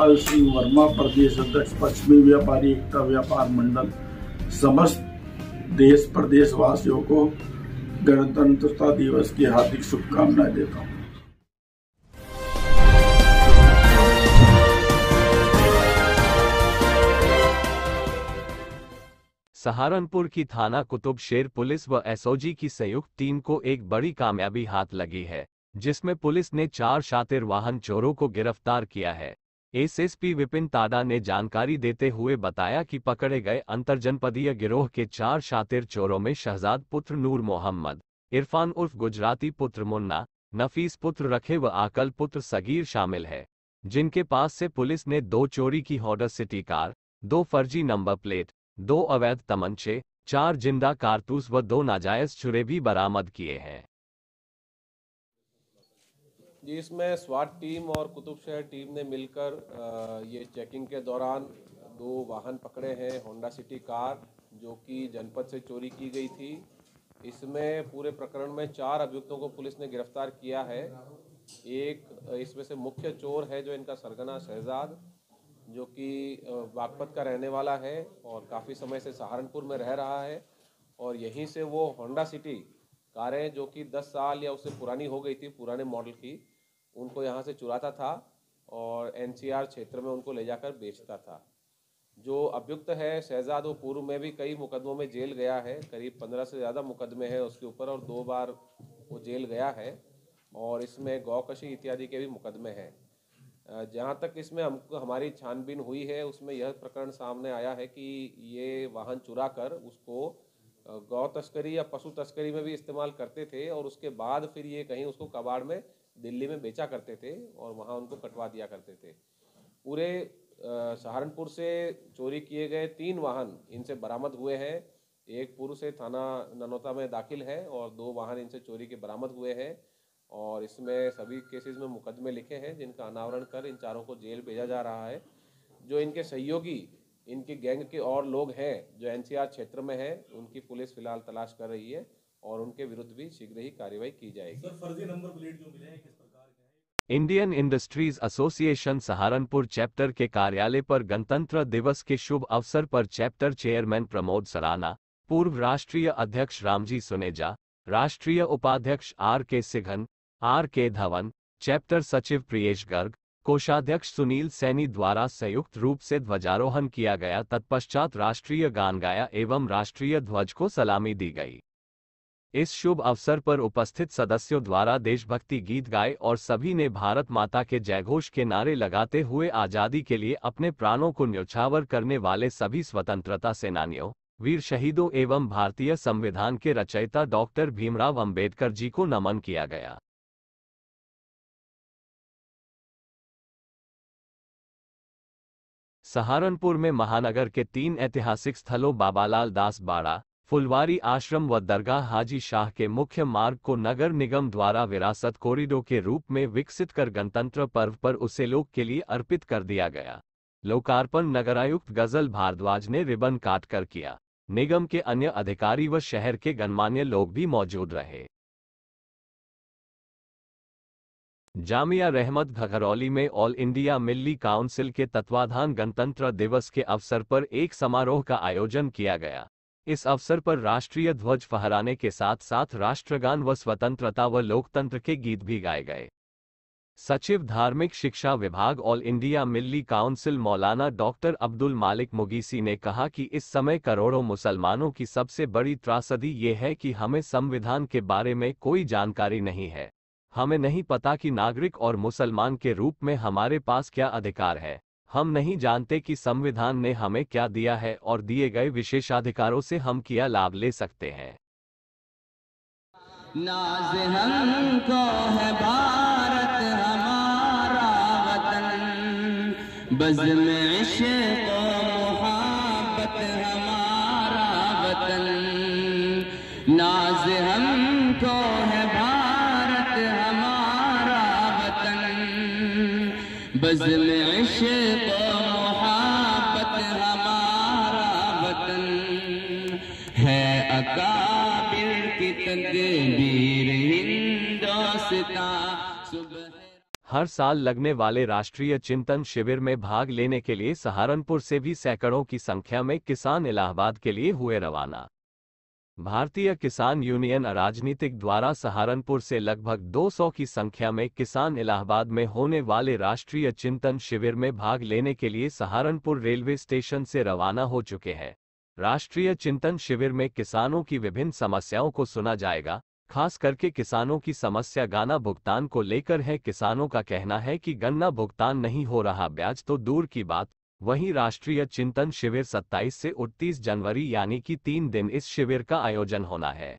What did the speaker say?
सिंह वर्मा प्रदेश अध्यक्ष पश्चिमी व्यापारी एकता व्यापार मंडल समस्त देश प्रदेशवासियों को गणतंत्रता दिवस की हार्दिक शुभकामनाएं देता हूँ सहारनपुर की थाना कुतुब शेर पुलिस व एसओजी की संयुक्त टीम को एक बड़ी कामयाबी हाथ लगी है जिसमें पुलिस ने चार शातिर वाहन चोरों को गिरफ्तार किया है एसएसपी विपिन तादा ने जानकारी देते हुए बताया कि पकड़े गए अंतरजनपदीय गिरोह के चार शातिर चोरों में शहजाद पुत्र नूर मोहम्मद इरफान उर्फ गुजराती पुत्र मुन्ना नफीस पुत्र रखे व आकल पुत्र सगीर शामिल है जिनके पास से पुलिस ने दो चोरी की हॉडर सिटी कार दो फर्जी नंबर प्लेट दो अवैध तमंचे चार जिंदा कारतूस व दो नाजायज छुरे भी बरामद किए हैं जी इसमें स्वाट टीम और कुतुब शहर टीम ने मिलकर ये चेकिंग के दौरान दो वाहन पकड़े हैं होंडा सिटी कार जो कि जनपद से चोरी की गई थी इसमें पूरे प्रकरण में चार अभियुक्तों को पुलिस ने गिरफ्तार किया है एक इसमें से मुख्य चोर है जो इनका सरगना शहजाद जो कि बागपत का रहने वाला है और काफ़ी समय से सहारनपुर में रह रहा है और यहीं से वो होंडा सिटी कारें जो कि 10 साल या उससे पुरानी हो गई थी पुराने मॉडल की उनको यहाँ से चुराता था और एनसीआर क्षेत्र में उनको ले जाकर बेचता था जो अभियुक्त है शहजाद वो पूर्व में भी कई मुकदमों में जेल गया है करीब पंद्रह से ज़्यादा मुकदमे हैं उसके ऊपर और दो बार वो जेल गया है और इसमें गौकशी इत्यादि के भी मुकदमे हैं जहाँ तक इसमें हम हमारी छानबीन हुई है उसमें यह प्रकरण सामने आया है कि ये वाहन चुरा कर उसको गौ तस्करी या पशु तस्करी में भी इस्तेमाल करते थे और उसके बाद फिर ये कहीं उसको कबाड़ में दिल्ली में बेचा करते थे और वहाँ उनको कटवा दिया करते थे पूरे सहारनपुर से चोरी किए गए तीन वाहन इनसे बरामद हुए हैं एक पूर्व से थाना ननौता में दाखिल है और दो वाहन इनसे चोरी के बरामद हुए हैं और इसमें सभी केसेस में मुकदमे लिखे हैं जिनका अनावरण कर इन चारों को जेल भेजा जा रहा है जो इनके सहयोगी इनकी गैंग के और लोग हैं जो एनसीआर क्षेत्र में हैं उनकी पुलिस फिलहाल तलाश कर रही है और उनके विरुद्ध भी शीघ्र ही कार्यवाही की जाएगी सर फर्जी नंबर प्लेट जो मिले हैं किस प्रकार Indian industries association Saharanpur chapter के कार्यालय पर गणतंत्र दिवस के शुभ अवसर पर चैप्टर चेयरमैन प्रमोद सराना पूर्व राष्ट्रीय अध्यक्ष रामजी सुनेजा राष्ट्रीय उपाध्यक्ष आर के सिघन आर के धवन चैप्टर सचिव प्रियेश गर्ग कोषाध्यक्ष सुनील सैनी द्वारा संयुक्त रूप से ध्वजारोहण किया गया तत्पश्चात राष्ट्रीय गान गाया एवं राष्ट्रीय ध्वज को सलामी दी गई इस शुभ अवसर पर उपस्थित सदस्यों द्वारा देशभक्ति गीत गाए और सभी ने भारत माता के जयघोष के नारे लगाते हुए आजादी के लिए अपने प्राणों को न्यौछावर करने वाले सभी स्वतंत्रता सेनानियों वीर शहीदों एवं भारतीय संविधान के रचयिता डॉक्टर भीमराव अंबेडकर जी को नमन किया गया सहारनपुर में महानगर के तीन ऐतिहासिक स्थलों बाबालाल दास बाड़ा फुलवारी आश्रम व दरगाह हाजी शाह के मुख्य मार्ग को नगर निगम द्वारा विरासत कॉरिडोर के रूप में विकसित कर गणतंत्र पर्व पर उसे लोक के लिए अर्पित कर दिया गया लोकार्पण नगरायुक्त गजल भारद्वाज ने रिबन काट कर किया निगम के अन्य अधिकारी व शहर के गणमान्य लोग भी मौजूद रहे जामिया रहमत घघरौली में ऑल इंडिया मिल्ली काउंसिल के तत्वाधान गणतंत्र दिवस के अवसर पर एक समारोह का आयोजन किया गया इस अवसर पर राष्ट्रीय ध्वज फहराने के साथ साथ राष्ट्रगान व स्वतंत्रता व लोकतंत्र के गीत भी गाए गए सचिव धार्मिक शिक्षा विभाग ऑल इंडिया मिल्ली काउंसिल मौलाना डॉक्टर अब्दुल मालिक मुगीसी ने कहा कि इस समय करोड़ों मुसलमानों की सबसे बड़ी त्रासदी ये है कि हमें संविधान के बारे में कोई जानकारी नहीं है हमें नहीं पता कि नागरिक और मुसलमान के रूप में हमारे पास क्या अधिकार है हम नहीं जानते कि संविधान ने हमें क्या दिया है और दिए गए विशेषाधिकारों से हम क्या लाभ ले सकते हैं नाज हमको है भारत हमारा वतन मोहब्बत हमारा वतन है की हर साल लगने वाले राष्ट्रीय चिंतन शिविर में भाग लेने के लिए सहारनपुर से भी सैकड़ों की संख्या में किसान इलाहाबाद के लिए हुए रवाना भारतीय किसान यूनियन राजनीतिक द्वारा सहारनपुर से लगभग 200 की संख्या में किसान इलाहाबाद में होने वाले राष्ट्रीय चिंतन शिविर में भाग लेने के लिए सहारनपुर रेलवे स्टेशन से रवाना हो चुके हैं राष्ट्रीय चिंतन शिविर में किसानों की विभिन्न समस्याओं को सुना जाएगा खास करके किसानों की समस्या गाना भुगतान को लेकर है किसानों का कहना है कि गन्ना भुगतान नहीं हो रहा ब्याज तो दूर की बात वहीं राष्ट्रीय चिंतन शिविर 27 से 29 जनवरी यानी कि तीन दिन इस शिविर का आयोजन होना है